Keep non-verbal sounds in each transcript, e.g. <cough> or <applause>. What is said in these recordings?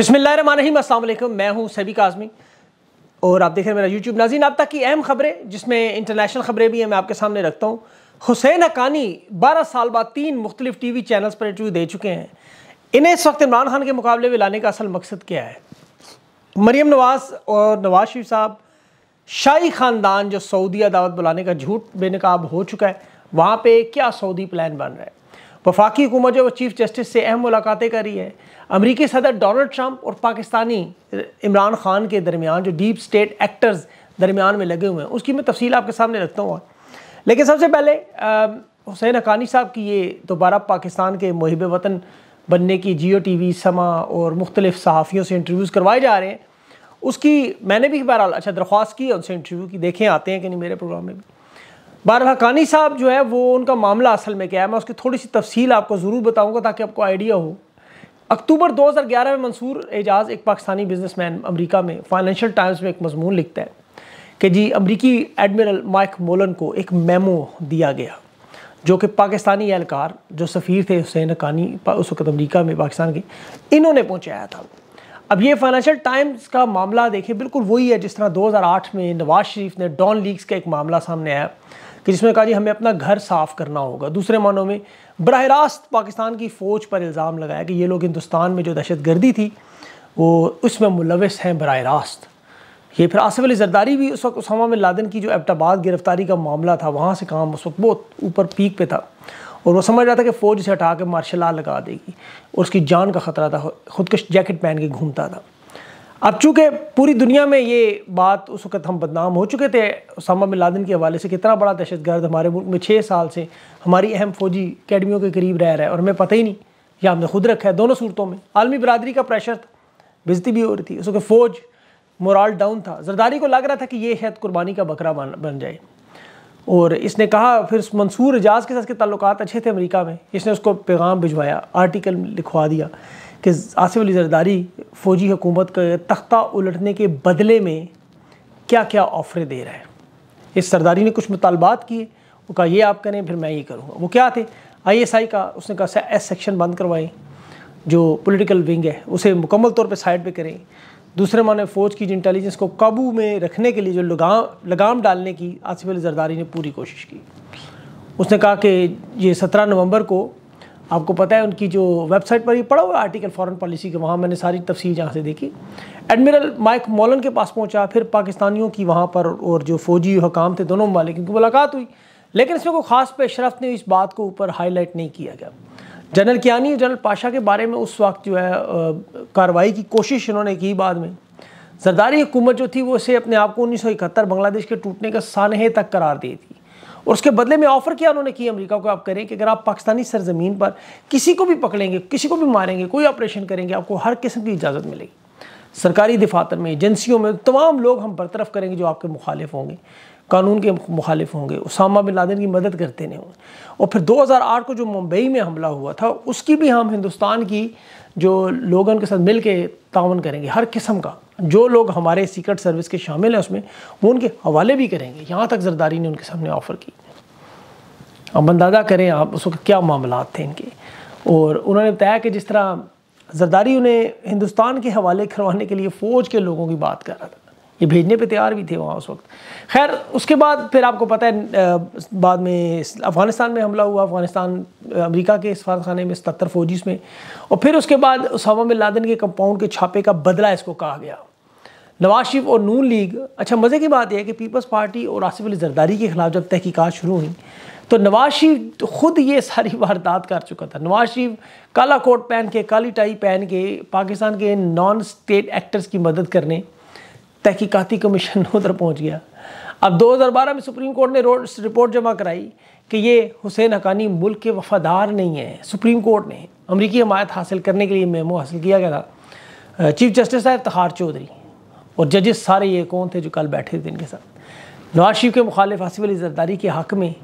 बिसमीम अल्लाम मैं हूँ सबी आज़मी और आप देख रहे हैं मेरा यूट्यूब नाजीन आप तक की अहम खबरें जिसमें इंटरनेशनल खबरें भी हैं मैं आपके सामने रखता हूँ हुसैन अकानी बारह साल बाद तीन मुख्तलिफ टी वी चैनल्स पर इंटरव्यू दे चुके हैं इन्हें इस वक्त इमरान खान के मुकाबले में लाने का असल मकसद क्या है मरीम नवाज और नवाज शरीफ साहब शाही ख़ानदान जो सऊदी अदावत बुलाने का झूठ बेनकाब हो चुका है वहाँ पर क्या सऊदी प्लान बन रहा है वफाकी हुकूमत जो चीफ जस्टिस से अहम मुलाकातें कर रही है अमरीकी सदर डोनल्ड ट्रंप और पाकिस्तानी इमरान खान के दरमियान जो डीप स्टेट एक्टर्स दरमियान में लगे हुए हैं उसकी मैं तफसील आपके सामने रखता हूँ लेकिन सबसे पहले हुसैन अकानी साहब की ये दोबारा पाकिस्तान के मुहब वतन बनने की जियो टी वी समा और मुख्तलिफ सहाफ़ियों से इंटरव्यूज़ करवाए जा रहे हैं उसकी मैंने भी बहरहाल अच्छा दरख्वास्त की उनसे इंटरव्यू की देखें आते हैं कि नहीं मेरे प्रोग्राम में भी बार हकानी साहब जो है वो उनका मामला असल में क्या है मैं उसकी थोड़ी सी तफसील आपको ज़रूर बताऊँगा ताकि आपको आइडिया हो अक्टूबर 2011 में मंसूर एजाज एक पाकिस्तानी बिजनेसमैन अमेरिका में फाइनेंशियल टाइम्स में एक मजमून लिखता है कि जी अमरीकी एडमिरल माइक मोलन को एक मेमो दिया गया जो कि पाकिस्तानी एहलकार जो सफ़ीर थे हुसैन हकानी उस वक्त अमरीका में पाकिस्तान के इन्होंने पहुँचाया था अब ये फाइनेंशियल टाइम्स का मामला देखें बिल्कुल वही है जिस तरह 2008 में नवाज शरीफ ने डॉन लीग्स का एक मामला सामने आया कि जिसमें कहा जी हमें अपना घर साफ करना होगा दूसरे मानों में बरह रास्त पाकिस्तान की फ़ौज पर इल्ज़ाम लगाया कि ये लोग हिंदुस्तान में जो दहशत गर्दी थी वो उसमें मुलविस हैं बरह रास्त ये फिर आसफ़ अली जरदारी भी उस वक्त उसामा बिन लादन की जो एबटाबाद गिरफ्तारी का मामला था वहाँ से काम उस वक्त बहुत ऊपर पीक पे था और वो समझ रहा था कि फ़ौज से हटा के मार्शल लगा देगी और उसकी जान का ख़तरा था खुदकश जैकेट पहन के घूमता था अब चूंकि पूरी दुनिया में ये बात उस वक्त हम बदनाम हो चुके थे उसामा बिन लादन के हवाले से कितना बड़ा दहशत गर्द हमारे मुल्क में छः साल से हमारी अहम फौजी अकेडमियों के करीब रह रहा है और हमें पता ही नहीं या हमने खुद रखा है दोनों सूरतों में आलमी बरदरी का प्रेशर था बिजती भी हो रही थी उस वक्त फ़ौज मोरल डाउन था जरदारी को लग रहा था कि ये शायद कुर्बानी का बकरा बन बन जाए और इसने कहा फिर मंसूर एजाज के साथ के तल्लत अच्छे थे अमरीका में इसने उसको पैगाम भिजवाया आर्टिकल लिखवा दिया कि आसिफ अली जरदारी फ़ौजी हुकूमत का तख्ता उलटने के बदले में क्या क्या ऑफरें दे रहा है इस सरदारी ने कुछ मुतालबात किए वो कहा ये आप करें फिर मैं ये करूँगा वो क्या थे आईएसआई का उसने कहा एस सेक्शन बंद करवाएं जो पॉलिटिकल विंग है उसे मुकम्मल तौर पे साइड पे करें दूसरे माने फ़ौज की इंटेलिजेंस को काबू में रखने के लिए जो लगाम लगाम डालने की आसिफ अली जरदारी ने पूरी कोशिश की उसने कहा कि ये सत्रह नवंबर को आपको पता है उनकी जो वेबसाइट पर ही पड़ा हुआ आर्टिकल फॉरेन पॉलिसी के वहाँ मैंने सारी तफसील जहाँ से देखी एडमिरल माइक मॉलन के पास पहुँचा फिर पाकिस्तानियों की वहाँ पर और जो फौजी हकाम थे दोनों ममालिक की मुलाकात हुई लेकिन इसमें कोई ख़ास पेशरफ ने इस बात को ऊपर हाईलाइट नहीं किया गया जनरल कियानी और जनरल पाशा के बारे में उस वक्त जो है कार्रवाई की कोशिश इन्होंने की बाद में सरदारी हुकूमत जो थी वो इसे अपने आप को उन्नीस बांग्लादेश के टूटने का सानहे तक करार दी थी और उसके बदले में ऑफ़र किया उन्होंने की अमेरिका को आप करें कि अगर आप पाकिस्तानी सरजमीन पर किसी को भी पकड़ेंगे किसी को भी मारेंगे कोई ऑपरेशन करेंगे आपको हर किस्म की इजाज़त मिलेगी सरकारी दफातर में एजेंसियों में तमाम लोग हम बरतरफ करेंगे जो आपके मुखालिफ होंगे कानून के मुखालिफ होंगे उसामा बिन लादेन की मदद करते नहीं होंगे और फिर 2008 को जो मुंबई में हमला हुआ था उसकी भी हम हिंदुस्तान की जो लोग उनके साथ मिल के तावन करेंगे हर किस्म का जो लोग हमारे सीक्रेट सर्विस के शामिल हैं उसमें वो उनके हवाले भी करेंगे यहाँ तक जरदारी ने उनके सामने ऑफ़र की अब अंदाज़ा करें आप उस वक्त क्या मामला थे इनके और उन्होंने बताया कि जिस तरह जरदारी उन्हें हिंदुस्तान के हवाले करवाने के लिए फ़ौज के लोगों की बात कर रहा था ये भेजने पे तैयार भी थे वहाँ उस वक्त खैर उसके बाद फिर आपको पता है बाद में अफ़गानिस्तान में हमला हुआ अफ़गानिस्तान अमेरिका के सफारखाने में सतर फौजी में और फिर उसके बाद उसामा बिन लादन के कंपाउंड के छापे का बदला इसको कहा गया नवाज शरीफ और नून लीग अच्छा मज़े की बात यह है कि पीपल्स पार्टी और आसिफ अली जरदारी के ख़िलाफ़ जब तहकीकात शुरू हुई तो नवाज शरीफ ख़ुद ये सारी वारदात कर चुका था नवाज शरीफ काला कोट पहन के काली टाई पहन के पाकिस्तान के नॉन स्टेट एक्टर्स की मदद करने तहकीकती कमीशन <laughs> उधर पहुँच गया अब 2012 में सुप्रीम कोर्ट ने रिपोर्ट जमा कराई कि ये हुसैन हकानी मुल्क के वफादार नहीं है सुप्रीम कोर्ट ने अमरीकी हमायत हासिल करने के लिए मेमो हासिल किया गया था चीफ जस्टिस साहब तहार चौधरी और जजेस सारे ये कौन थे जो कल बैठे थे इनके साथ नवाज शरीफ के मुखालिफ आसिफ अली जरदारी के हक में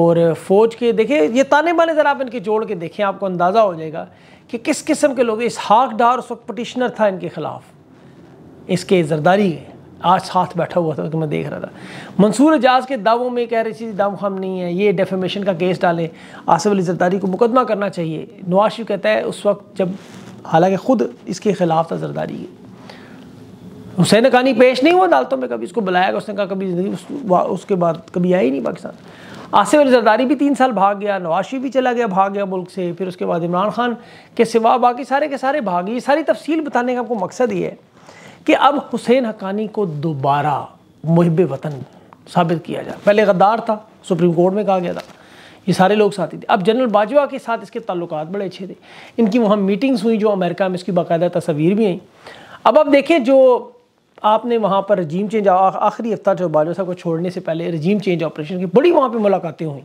और फ़ौज के देखे ये ताने बाने ज़रा आप इनके जोड़ के देखें आपको अंदाज़ा हो जाएगा कि किस किस्म के लोग इस हाक डार उस वक्त पटिशनर था इनके ख़िलाफ़ इसके जरदारी आज साथ बैठा हुआ था तो मैं देख रहा था मंसूर एजाज के दावों में कह रही थी दाम खम नहीं है ये डेफेमेशन का केस डालें आसफ़ अली जरदारी को मुकदमा करना चाहिए नवाज शरीफ कहता है उस वक्त जब हालांकि ख़ुद इसके ख़िलाफ़ था जरदारी हुसैन कानी पेश नहीं हुआ अदालतों में कभी इसको बुलाया गया उसने कहा कभी ज़िंदगी उस, उसके बाद कभी आया ही नहीं पाकिस्तान आसिफ अली जरदारी भी तीन साल भाग गया नवाशी भी चला गया भाग गया मुल्क से फिर उसके बाद इमरान खान के सिवा बाकी सारे के सारे भाग ये सारी तफसील बताने का आपको मकसद ये है कि अब हुसैन हकानी को दोबारा मुहब वतन साबित किया जाए पहले गद्दार था सुप्रीम कोर्ट में कहा गया था ये सारे लोग साथी थे अब जनरल बाजवा के साथ इसके ताल्लुक बड़े अच्छे थे इनकी वहाँ मीटिंग्स हुई जो अमेरिका में इसकी बाकायदा तस्वीर भी आई अब आप देखें जो आपने वहाँ पर रजीम चेंज आखिरी अफ्तार बाजवा साहब को छोड़ने से पहले रजीम चेंज ऑपरेशन की बड़ी वहाँ पर मुलाकातें हुई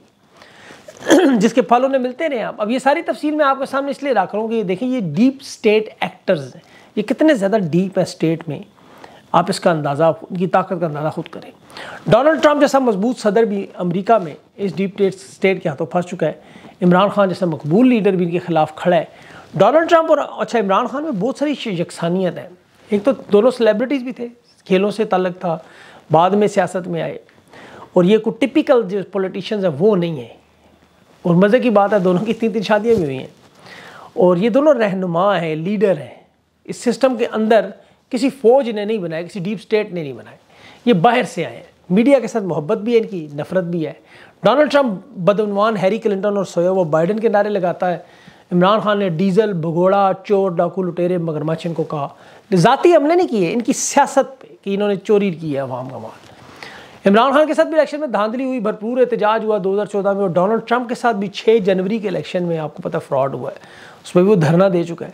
<clears throat> जिसके फल उन्हें मिलते रहे आप अब ये सारी तफसील मैं आपके सामने इसलिए रख रहा हूँ कि ये देखें ये डीप स्टेट एक्टर्स हैं ये कितने ज़्यादा डीप है स्टेट में आप इसका अंदाज़ा उनकी ताकत का अंदाज़ा खुद करें डोनाल्ड ट्रंप जैसा मजबूत सदर भी अमेरिका में इस डीप स्टेट के हाथों फंस चुका है इमरान खान जैसा मकबूल लीडर भी इनके खिलाफ खड़ा है डोनाल्ड ट्रंप और अच्छा इमरान खान में बहुत सारी यकसानियत है एक तो दोनों सेलिब्रिटीज़ भी थे खेलों से तलक था बाद में सियासत में आए और ये कोई टिपिकल जो पॉलिटिशियंस हैं वो नहीं है और मज़े की बात है दोनों की तीन तीन शादियाँ भी हुई हैं और ये दोनों रहनुमा हैं लीडर हैं इस सिस्टम के अंदर किसी फौज ने नहीं बनाया किसी डीप स्टेट ने नहीं बनाया ये बाहर से आए हैं मीडिया के साथ मोहब्बत भी है इनकी नफरत भी है डोनाल्ड ट्रंप बदनवान हैरी क्लिंटन और सोया वो बाइडन के नारे लगाता है इमरान खान ने डीजल भगोड़ा चोर डाकू लुटेरे मगरमच्छ इनको कहा ज़ाती हमले नहीं किए इनकी सियासत पे कि इन्होंने चोरी की है अवाम का माल इमरान खान के साथ भी इलेक्शन में धांधली हुई भरपूर एहतजाज हुआ चौदह में और डोनाल्ड ट्रंप के साथ भी छः जनवरी के इलेक्शन में आपको पता फ्रॉड हुआ है उसमें भी वो धरना दे चुका है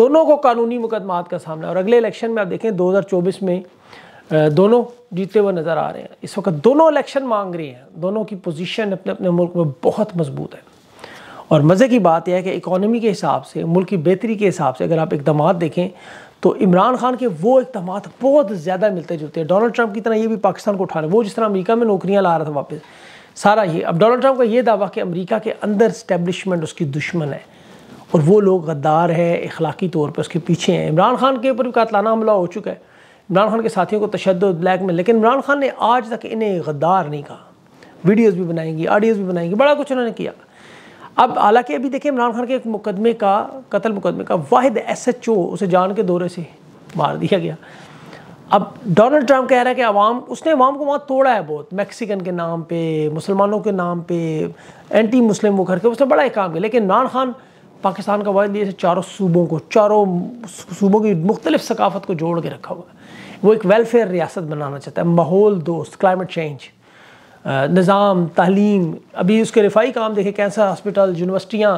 दोनों को कानूनी मुकदमात का सामना है और अगले इलेक्शन में आप देखें 2024 में दोनों जीते हुए नज़र आ रहे हैं इस वक्त दोनों इलेक्शन मांग रही हैं दोनों की पोजीशन अपने अपने मुल्क में बहुत मजबूत है और मज़े की बात यह है कि इकानमी के हिसाब से मुल्क की बेहतरी के हिसाब से अगर आप इकदाम देखें तो इमरान खान के वो इकदाम बहुत ज़्यादा मिलते जुलते हैं डोनाल्ड ट्रंप की तरह ये भी पाकिस्तान को उठा रहे वो जिस तरह अमरीका में नौकरियाँ ला रहा था वापस सारा ये अब डोनाल्ड ट्रंप का ये दावा कि अमरीका के अंदर स्टैब्लिशमेंट उसकी दुश्मन है और वो लोग गद्दार है इखलाकी तौर पर उसके पीछे हैं इमरान खान के ऊपर भी कातलाना हमला हो चुका है इमरान खान के साथियों को तशद ब्लैक में लेकिन इमरान खान ने आज तक इन्हें गद्दार नहीं कहा वीडियोज़ भी बनाएंगी ऑडियोज़ भी बनाएंगी बड़ा कुछ उन्होंने किया अब हालांकि अभी देखिए इमरान खान के एक मुकदमे का कत्ल मुकदमे का वाहिद एस एच ओ उसे जान के दौरे से मार दिया गया अब डोनाल्ड ट्रंप कह रहा है कि अवाम उसने अवाम को वहाँ तोड़ा है बहुत मैक्सिकन के नाम पे मुसलमानों के नाम पे एंटी मुस्लिम वो करके उसने बड़ा एक काम किया लेकिन इमरान खान पाकिस्तान का वाहिद लिए चारों सूबों को चारों सूबों की मुख्तलिफ सकाफत को जोड़ के रखा हुआ है वो एक वेलफेयर रियासत बनाना चाहता है माहौल दोस्त क्लाइमेट चेंज निज़ाम तालीम अभी उसके रिफाई काम देखे कैंसर हॉस्पिटल यूनिवर्सिटियाँ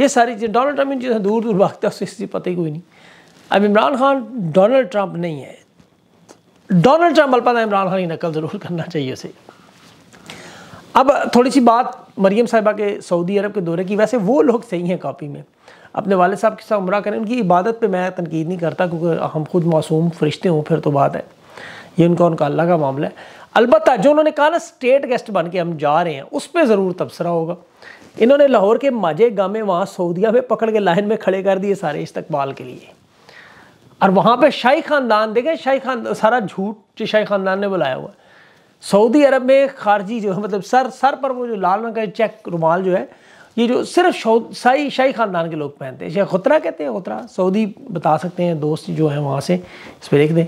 ये सारी चीज़ें डोनाल्ड ट्रंप इन चीज़ें दूर दूर भागते हैं उससे चीज़ पता ही कोई नहीं अब इमरान खान डोनाल्ड ट्रंप नहीं है डोनाल्ड ट्रंप पता इमरान खान की नकल ज़रूर करना चाहिए उसे अब थोड़ी सी बात मरीम साहिबा के सऊदी अरब के दौरे की वैसे वो लोग सही हैं कापी में अपने वाले साहब के साथ उम्र करें उनकी इबादत पर मैं तनकीद नहीं करता क्योंकि हम खुद मासूम फरिश्ते हों फिर तो बात है ये उनका उनका अल्लाह का मामला है अलबत् जो उन्होंने कहा ना स्टेट गेस्ट बन के हम जा रहे हैं उस पर ज़रूर तबसरा होगा इन्होंने लाहौर के माजे गामे वहाँ सऊदिया में पकड़ के लाइन में खड़े कर दिए सारे इस्तकबाल के लिए और वहाँ पे शाही ख़ानदान देखें शाही खान सारा झूठ जो शाही ख़ानदान ने बुलाया हुआ सऊदी अरब में खारजी जो है मतलब सर सर पर वो जो लाल रंग का चेक रुमाल जो है ये जो सिर्फ शाही शाही ख़ानदान के लोग पहनते हैं शेख खुतरा कहते हैं खुतरा सऊदी बता सकते हैं दोस्त जो हैं वहाँ से इस पर देख दें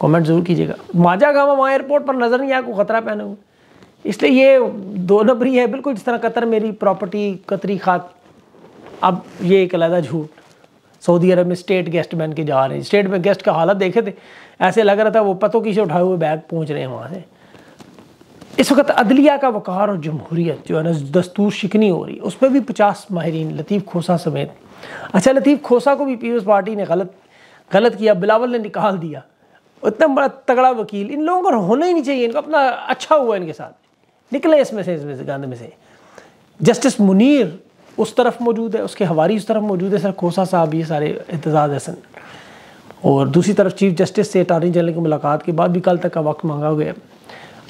कमेंट ज़रूर कीजिएगा माजा गाँव वहाँ एयरपोर्ट पर नज़र नहीं आया कोई ख़तरा पहने हुए इसलिए ये दो नंबरी है बिल्कुल जिस तरह कतर मेरी प्रॉपर्टी कतरी खात अब ये एक अलहदा झूठ सऊदी अरब में स्टेट गेस्ट बन के जा रहे हैं स्टेट में गेस्ट का हालत देखे थे ऐसे लग रहा था वो पतों की से उठाए हुए बैग पहुँच रहे हैं वहाँ से इस वक्त अदलिया का वकार और जमहूरीत जो है ना दस्तूर शिकनी हो रही है उस पर भी पचास माहरीन लतीफ़ खोसा समेत अच्छा लतीफ़ खोसा को भी पीपल्स पार्टी ने गलत गलत किया बिलावल ने निकाल दिया इतना बड़ा तगड़ा वकील इन लोगों को होना ही नहीं चाहिए इनको अपना अच्छा हुआ इनके साथ निकले इसमें से इसमें से गांधी में से जस्टिस मुनीर उस तरफ मौजूद है उसके हवारी उस तरफ मौजूद है सर खोसा साहब ये सारे एतजाज़ हसन और दूसरी तरफ चीफ जस्टिस से अटॉर्नी जनरल की मुलाकात के बाद भी कल तक का वक्त मांगा गया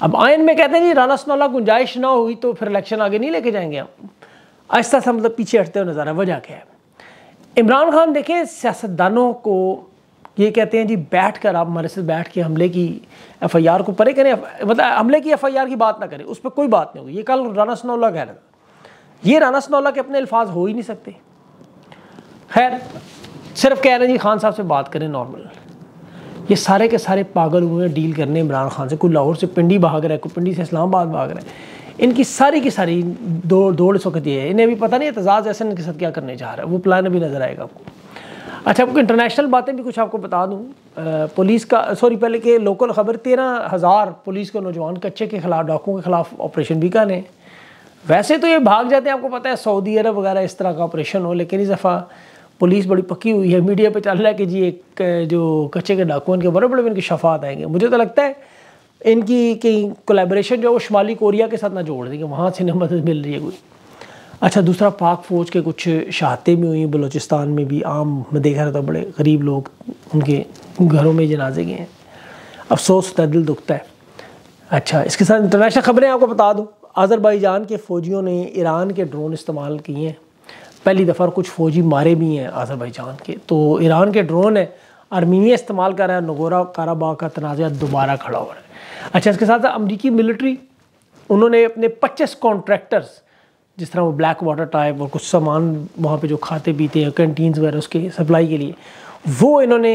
अब आयन में कहते हैं जी राना सनौला गुंजाइश ना हुई तो फिर इलेक्शन आगे नहीं लेके जाएंगे हम आहिस्ता सा मतलब पीछे हटते हुए नज़ारा वजह क्या है इमरान खान देखें सियासतदानों को ये कहते हैं जी बैठ कर आप हमारे से बैठ के हमले की एफ आई आर को परे करें मतलब हमले की एफ आई आर की बात ना करें उस पर कोई बात नहीं होगी ये कल राना सनौला कह रहा था ये राना सनौला के अपने अल्फाज हो ही नहीं सकते खैर सिर्फ कह रहे हैं जी खान साहब से बात करें नॉर्मल ये सारे के सारे पागल हुए हैं डील करने इमरान खान से कोई लाहौर से पिंडी भाग रहा है कोई पिंडी से इस्लामाबाद भाग रहा है इनकी सारी की सारी दौड़ दौड़ इस है इन्हें अभी पता नहीं एतजाज़ ऐसे इनके साथ क्या करने जा रहा है वो प्लान भी नज़र आएगा आपको अच्छा आपको इंटरनेशनल बातें भी कुछ आपको बता दूँ पुलिस का सॉरी पहले के लोकल खबर तेरह हज़ार पुलिस के नौजवान कच्चे के खिलाफ डाकुओं के खिलाफ ऑपरेशन भी कर रहे हैं वैसे तो ये भाग जाते हैं आपको पता है सऊदी अरब वगैरह इस तरह का ऑपरेशन हो लेकिन इस दफ़ा पुलिस बड़ी पक्की हुई है मीडिया पे चल रहा है कि जी एक जो कच्चे के डाकू इनके बड़े बड़े इनकी शफात आएंगे मुझे तो लगता है इनकी कहीं कोलेब्रेशन जो है वो शुमाली कोरिया के साथ ना जोड़ देंगे वहाँ से इन्हें मदद मिल रही है कोई अच्छा दूसरा पाक फ़ौज के कुछ शहादतें भी हुई बलूचिस्तान में भी आम मैं देख रहा था बड़े गरीब लोग उनके घरों में जनाजे गए हैं अफसोस होता दिल दुखता है अच्छा इसके साथ इंटरनेशनल ख़बरें आपको बता दूँ आज़रबाईजान के फ़ौजियों ने ईरान के ड्रोन इस्तेमाल किए हैं पहली दफ़ा कुछ फ़ौजी मारे भी हैं आज़रबाईजान के तो ईरान के ड्रोन है आर्मीनिया इस्तेमाल कर रहा है नगोरा काराबा का तनाज़ा दोबारा खड़ा हो रहा है अच्छा इसके साथ अमरीकी मिलिट्री उन्होंने अपने पच्चीस कॉन्ट्रैक्टर्स जिस तरह वो ब्लैक वाटर टाइप और कुछ सामान वहाँ पे जो खाते पीते हैं कैंटीन वगैरह उसके सप्लाई के लिए वो इन्होंने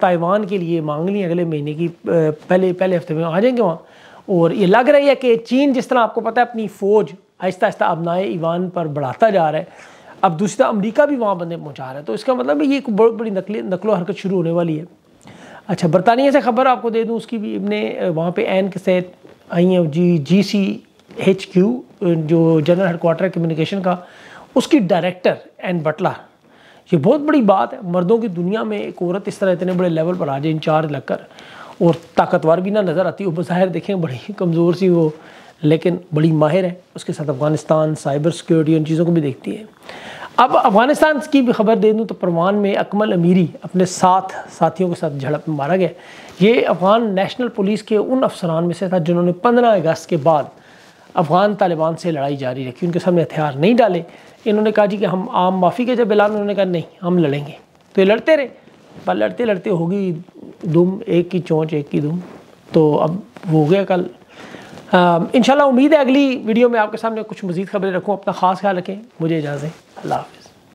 ताइवान के लिए मांग ली अगले महीने की पहले पहले हफ्ते में आ जाएंगे वहाँ और ये लग रही है कि चीन जिस तरह आपको पता है अपनी फ़ौज आहिस्ता आहिस्ता अपनाए ईवान पर बढ़ाता जा रहा है अब दूसरा अमरीका भी वहाँ बंदे पहुँचा रहा है तो इसका मतलब ये एक बहुत बड़ी नकली नकलो हरकत शुरू होने वाली है अच्छा बरतानिया से खबर आपको दे दूँ उसकी भी इबने वहाँ पर एन के सहित आई हैं G G C H Q जो जनरल हेडकोार्टर कम्युनिकेशन का उसकी डायरेक्टर एन बटला ये बहुत बड़ी बात है मर्दों की दुनिया में एक औरत इस तरह इतने बड़े लेवल पर आ जाए इंचार्ज लगकर और ताकतवर भी ना नज़र आती वो बज़ाहिर देखें बड़ी <laughs> कमज़ोर सी वो लेकिन बड़ी माहिर है उसके साथ अफ़गानिस्तान साइबर सिक्योरिटी उन चीज़ों को भी देखती है अब अफ़गानिस्तान की भी खबर दे दूँ तो परवान में अकमल अमीरी अपने साथ साथियों के साथ झड़प में मारा गया ये अफ़गान नेशनल पुलिस के उन अफसरान में से था जिन्होंने पंद्रह अगस्त के बाद अफ़गान तालिबान से लड़ाई जारी रखी उनके सामने हथियार नहीं डाले इन्होंने कहा जी कि हम आम माफ़ी के जब ऐलान उन्होंने कहा नहीं हम लड़ेंगे तो ये लड़ते रहे पर लड़ते लड़ते होगी दुम एक की चोंच एक की दुम तो अब वो हो गया कल इन उम्मीद है अगली वीडियो में आपके सामने कुछ मज़ीद खबरें रखूँ अपना ख़ास ख्याल रखें मुझे इजाज़ें अल्लाह हाफ़